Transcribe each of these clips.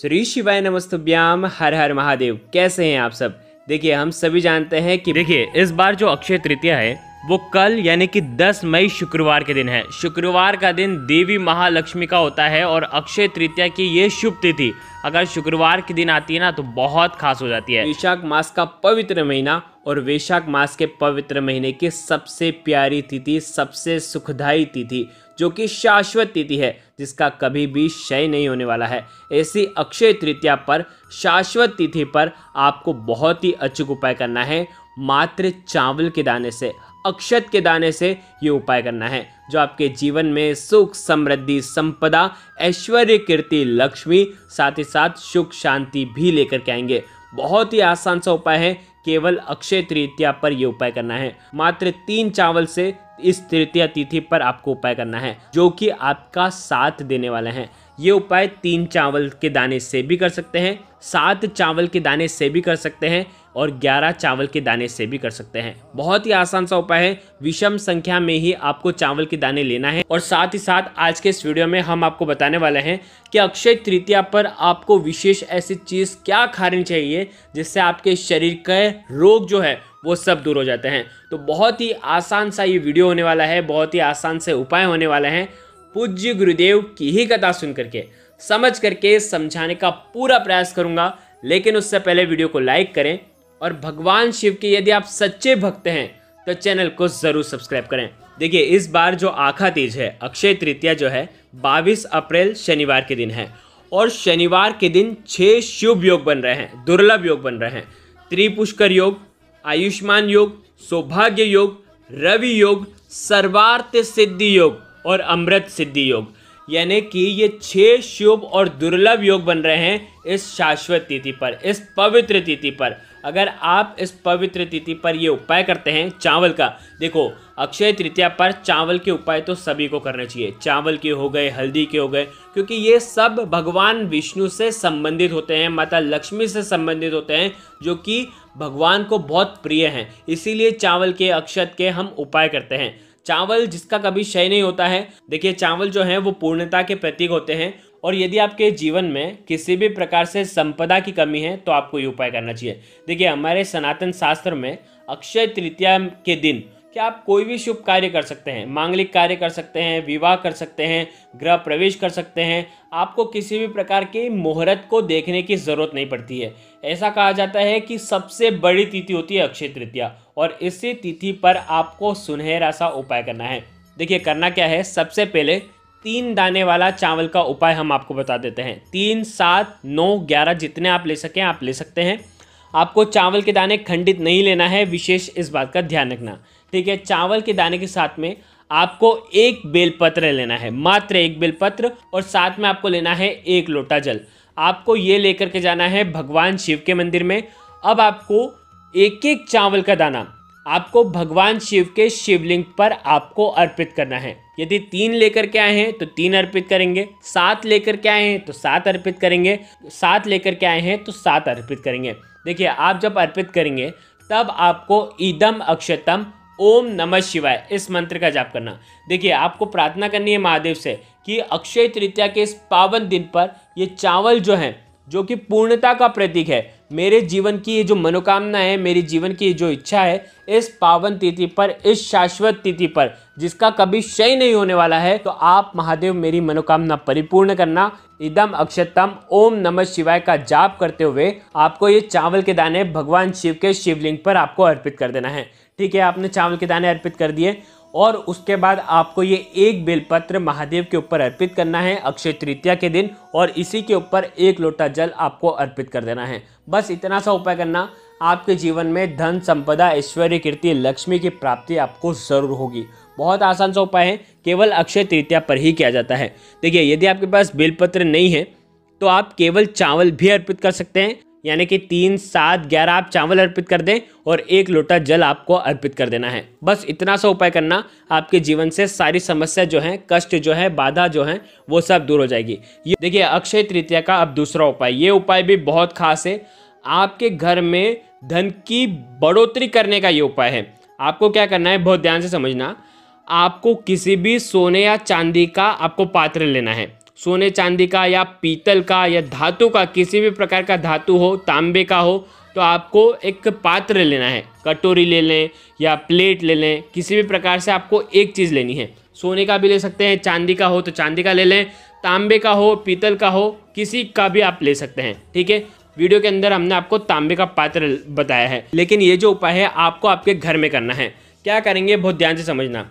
श्री शिवाय नमस्तुभ्याम हर हर महादेव कैसे हैं आप सब देखिए हम सभी जानते हैं कि देखिए इस बार जो अक्षय तृतीया है वो कल यानी कि 10 मई शुक्रवार के दिन है शुक्रवार का दिन देवी महालक्ष्मी का होता है और अक्षय तृतीया की ये शुभ तिथि अगर शुक्रवार के दिन आती है ना तो बहुत खास हो जाती है वैशाख मास का पवित्र महीना और वैशाख मास के पवित्र महीने की सबसे प्यारी तिथि सबसे सुखदायी तिथि जो कि शाश्वत तिथि है जिसका कभी भी क्षय नहीं होने वाला है ऐसी अक्षय तृतीया पर शाश्वत तिथि पर आपको बहुत ही अचूक उपाय करना है मात्र चावल के दाने से अक्षत के दाने से ये उपाय करना है जो आपके जीवन में सुख समृद्धि संपदा ऐश्वर्य कीर्ति लक्ष्मी साथ ही साथ सुख शांति भी लेकर के आएंगे बहुत ही आसान सा उपाय है केवल अक्षय तृतीया पर यह उपाय करना है मात्र तीन चावल से इस तृतीया तिथि पर आपको उपाय करना है जो कि आपका साथ देने वाला है ये उपाय तीन चावल के दाने से भी कर सकते हैं सात चावल के दाने से भी कर सकते हैं और 11 चावल के दाने से भी कर सकते हैं बहुत ही आसान सा उपाय है विषम संख्या में ही आपको चावल के दाने लेना है और साथ ही साथ आज के इस वीडियो में हम आपको बताने वाले हैं कि अक्षय तृतीया पर आपको विशेष ऐसी चीज़ क्या खानी चाहिए जिससे आपके शरीर के रोग जो है वो सब दूर हो जाते हैं तो बहुत ही आसान सा ये वीडियो होने वाला है बहुत ही आसान से उपाय होने वाले हैं पूज्य गुरुदेव की ही कथा सुन करके समझ करके समझाने का पूरा प्रयास करूँगा लेकिन उससे पहले वीडियो को लाइक करें और भगवान शिव के यदि आप सच्चे भक्त हैं तो चैनल को ज़रूर सब्सक्राइब करें देखिए इस बार जो आखा तीज है अक्षय तृतीया जो है 22 अप्रैल शनिवार के दिन है और शनिवार के दिन छह शुभ योग बन रहे हैं दुर्लभ योग बन रहे हैं त्रिपुष्कर योग आयुष्मान योग सौभाग्य योग रवि योग सर्वार्थ सिद्धि योग और अमृत सिद्धि योग यानी कि ये छह शुभ और दुर्लभ योग बन रहे हैं इस शाश्वत तिथि पर इस पवित्र तिथि पर अगर आप इस पवित्र तिथि पर ये उपाय करते हैं चावल का देखो अक्षय तृतीया पर चावल के उपाय तो सभी को करने चाहिए चावल के हो गए हल्दी के हो गए क्योंकि ये सब भगवान विष्णु से संबंधित होते हैं माता लक्ष्मी से संबंधित होते हैं जो कि भगवान को बहुत प्रिय हैं इसीलिए चावल के अक्षत के हम उपाय करते हैं चावल जिसका कभी क्षय नहीं होता है देखिए चावल जो है वो पूर्णता के प्रतीक होते हैं और यदि आपके जीवन में किसी भी प्रकार से संपदा की कमी है तो आपको ये उपाय करना चाहिए देखिए हमारे सनातन शास्त्र में अक्षय तृतीया के दिन क्या आप कोई भी शुभ कार्य कर सकते हैं मांगलिक कार्य कर सकते हैं विवाह कर सकते हैं गृह प्रवेश कर सकते हैं आपको किसी भी प्रकार के मुहूर्त को देखने की ज़रूरत नहीं पड़ती है ऐसा कहा जाता है कि सबसे बड़ी तिथि होती है अक्षय तृतीया और इसी तिथि पर आपको सुनहरा सा उपाय करना है देखिए करना क्या है सबसे पहले तीन दाने वाला चावल का उपाय हम आपको बता देते हैं तीन सात नौ ग्यारह जितने आप ले सकें आप ले सकते हैं आपको चावल के दाने खंडित नहीं लेना है विशेष इस बात का ध्यान रखना ठीक है चावल के दाने के साथ में आपको एक बेलपत्र लेना है मात्र एक बेलपत्र और साथ में आपको लेना है एक लोटा जल आपको ये लेकर के जाना है भगवान शिव के मंदिर में अब आपको एक एक चावल का दाना आपको भगवान शिव के शिवलिंग पर आपको अर्पित करना है यदि तीन लेकर के आए हैं तो तीन अर्पित करेंगे सात लेकर के आए हैं तो सात अर्पित करेंगे सात लेकर के आए हैं तो सात अर्पित करेंगे देखिए आप जब अर्पित करेंगे तब आपको ईदम अक्षतम ओम नमः शिवाय इस मंत्र का जाप करना देखिए आपको प्रार्थना करनी है महादेव से कि अक्षय तृतीया के इस पावन दिन पर ये चावल जो हैं जो कि पूर्णता का प्रतीक है मेरे जीवन की ये जो मनोकामना है मेरे जीवन की जो इच्छा है इस पावन तिथि पर इस शाश्वत तिथि पर जिसका कभी क्षय नहीं होने वाला है तो आप महादेव मेरी मनोकामना परिपूर्ण करना इदम अक्षतम ओम नमः शिवाय का जाप करते हुए आपको ये चावल के दाने भगवान शिव के शिवलिंग पर आपको अर्पित कर देना है ठीक है आपने चावल के दाने अर्पित कर दिए और उसके बाद आपको ये एक बेलपत्र महादेव के ऊपर अर्पित करना है अक्षय तृतीया के दिन और इसी के ऊपर एक लोटा जल आपको अर्पित कर देना है बस इतना सा उपाय करना आपके जीवन में धन संपदा ऐश्वर्य कीर्ति लक्ष्मी की प्राप्ति आपको जरूर होगी बहुत आसान सा उपाय है केवल अक्षय तृतीया पर ही किया जाता है देखिए यदि आपके पास बेलपत्र नहीं है तो आप केवल चावल भी अर्पित कर सकते हैं यानी कि तीन सात ग्यारह आप चावल अर्पित कर दें और एक लोटा जल आपको अर्पित कर देना है बस इतना सा उपाय करना आपके जीवन से सारी समस्या जो है कष्ट जो है बाधा जो है वो सब दूर हो जाएगी ये देखिए अक्षय तृतीया का अब दूसरा उपाय ये उपाय भी बहुत खास है आपके घर में धन की बढ़ोतरी करने का ये उपाय है आपको क्या करना है बहुत ध्यान से समझना आपको किसी भी सोने या चांदी का आपको पात्र लेना है सोने चांदी का या पीतल का या धातु का किसी भी प्रकार का धातु हो तांबे का हो तो आपको एक पात्र लेना है कटोरी ले लें या प्लेट ले लें किसी भी प्रकार से आपको एक चीज़ लेनी है सोने का भी ले सकते हैं चांदी का हो तो चांदी का ले लें तांबे का हो पीतल का हो किसी का भी आप ले सकते हैं ठीक है वीडियो के अंदर हमने आपको तांबे का पात्र बताया है लेकिन ये जो उपाय है आपको आपके घर में करना है क्या करेंगे बहुत ध्यान से समझना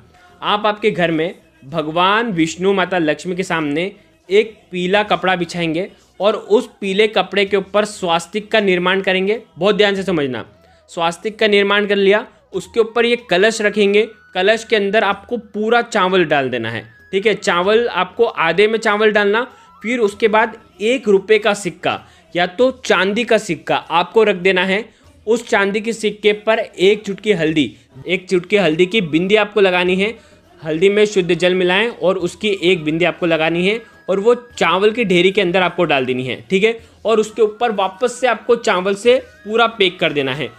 आप आपके घर में भगवान विष्णु माता लक्ष्मी के सामने एक पीला कपड़ा बिछाएंगे और उस पीले कपड़े के ऊपर स्वास्तिक का निर्माण करेंगे बहुत ध्यान से समझना स्वास्तिक का निर्माण कर लिया उसके ऊपर ये कलश रखेंगे कलश के अंदर आपको पूरा चावल डाल देना है ठीक है चावल आपको आधे में चावल डालना फिर उसके बाद एक रुपये का सिक्का या तो चांदी का सिक्का आपको रख देना है उस चांदी के सिक्के पर एक चुटकी हल्दी एक चुटकी हल्दी की बिंदी आपको लगानी है हल्दी में शुद्ध जल मिलाएं और उसकी एक बिंदी आपको लगानी है और वो चावल की ढेरी के अंदर आपको डाल देनी है ठीक है और उसके ऊपर वापस से आपको चावल से पूरा पैक कर देना है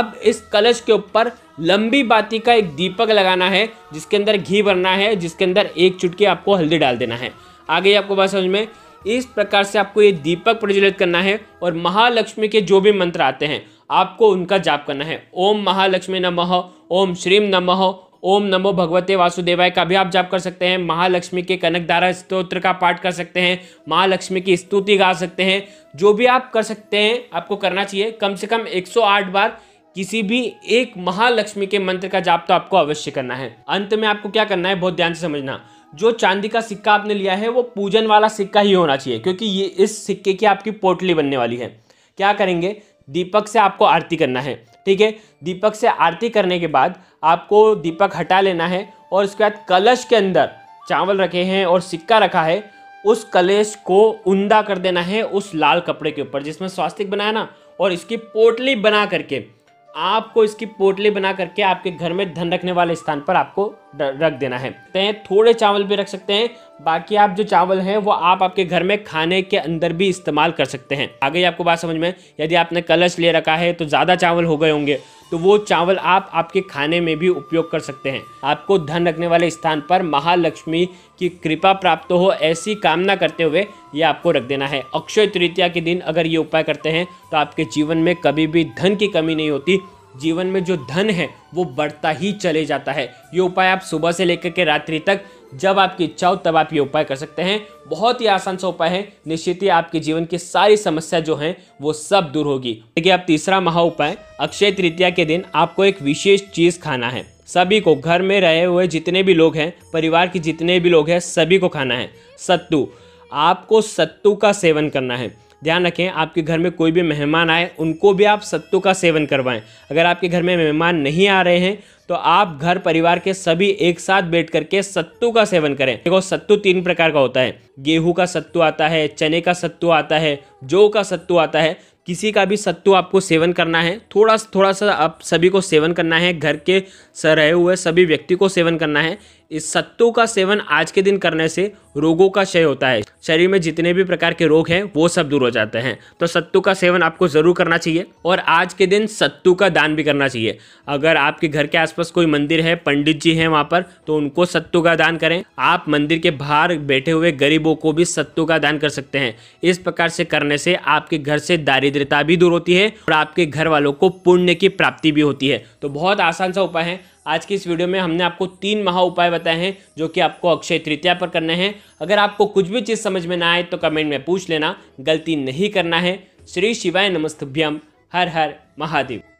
अब इस कलश के ऊपर लंबी बाती का एक दीपक लगाना है जिसके अंदर घी भरना है जिसके अंदर एक चुटकी आपको हल्दी डाल देना है आगे आपको बात समझ में इस प्रकार से आपको ये दीपक प्रज्वलित करना है और महालक्ष्मी के जो भी मंत्र आते हैं आपको उनका जाप करना है ओम महालक्ष्मी नमः ओम श्रीम नमः ओम नमो भगवते वासुदेवाय का भी आप जाप कर सकते हैं महालक्ष्मी के कनकधारा स्त्रोत्र का पाठ कर सकते हैं महालक्ष्मी की स्तुति गा सकते हैं जो भी आप कर सकते हैं आपको करना चाहिए कम से कम 108 बार किसी भी एक महालक्ष्मी के मंत्र का जाप तो आपको अवश्य करना है अंत में आपको क्या करना है बहुत ध्यान से समझना जो चांदी का सिक्का आपने लिया है वो पूजन वाला सिक्का ही होना चाहिए क्योंकि ये इस सिक्के की आपकी पोटली बनने वाली है क्या करेंगे दीपक से आपको आरती करना है ठीक है दीपक से आरती करने के बाद आपको दीपक हटा लेना है और उसके बाद कलश के अंदर चावल रखे हैं और सिक्का रखा है उस कलश को उंदा कर देना है उस लाल कपड़े के ऊपर जिसमें स्वास्तिक बनाया ना और इसकी पोटली बना करके आपको इसकी पोटली बना करके आपके घर में धन रखने वाले स्थान पर आपको रख देना है तो थोड़े चावल भी रख सकते हैं बाकी आप जो चावल हैं वो आप आपके घर में खाने के अंदर भी इस्तेमाल कर सकते हैं आगे आपको बात समझ में यदि आपने कलश ले रखा है तो ज़्यादा चावल हो गए होंगे तो वो चावल आप आपके खाने में भी उपयोग कर सकते हैं आपको धन रखने वाले स्थान पर महालक्ष्मी की कृपा प्राप्त हो ऐसी कामना करते हुए ये आपको रख देना है अक्षय तृतीया के दिन अगर ये उपाय करते हैं तो आपके जीवन में कभी भी धन की कमी नहीं होती जीवन में जो धन है वो बढ़ता ही चले जाता है ये उपाय आप सुबह से लेकर के रात्रि तक जब आपकी इच्छा हो तब आप ये उपाय कर सकते हैं बहुत ही आसान सा उपाय है निश्चित ही आपके जीवन की सारी समस्या जो है वो सब दूर होगी देखिए आप तीसरा महा उपाय अक्षय तृतीया के दिन आपको एक विशेष चीज़ खाना है सभी को घर में रहे हुए जितने भी लोग हैं परिवार के जितने भी लोग हैं सभी को खाना है सत्तू आपको सत्तू का सेवन करना है ध्यान रखें आपके घर में कोई भी मेहमान आए उनको भी आप सत्तू का सेवन करवाएं अगर आपके घर में मेहमान नहीं आ रहे हैं तो आप घर परिवार के सभी एक साथ बैठ करके सत्तू का सेवन करें देखो सत्तू तीन प्रकार का होता है गेहूं का सत्तू आता है चने का सत्तू आता है जौ का सत्तू आता है किसी का भी सत्तू आपको सेवन करना है थोड़ा थोड़ा सा आप सभी को सेवन करना है घर के रहे हुए सभी व्यक्ति को सेवन करना है इस सत्तू का सेवन आज के दिन करने से रोगों का क्षय होता है शरीर में जितने भी प्रकार के रोग हैं वो सब दूर हो जाते हैं तो सत्तू का सेवन आपको ज़रूर करना चाहिए और आज के दिन सत्तू का दान भी करना चाहिए अगर आपके घर के आसपास कोई मंदिर है पंडित जी हैं वहाँ पर तो उनको सत्तू का दान करें आप मंदिर के बाहर बैठे हुए गरीबों को भी सत्तू का दान कर सकते हैं इस प्रकार से करने से आपके घर से दारिद्रता भी दूर होती है और आपके घर वालों को पुण्य की प्राप्ति भी होती है तो बहुत आसान सा उपाय है आज की इस वीडियो में हमने आपको तीन महा उपाय बताए हैं जो कि आपको अक्षय तृतीया पर करने हैं अगर आपको कुछ भी चीज़ समझ में ना आए तो कमेंट में पूछ लेना गलती नहीं करना है श्री शिवाय नमस्तभ्यम हर हर महादेव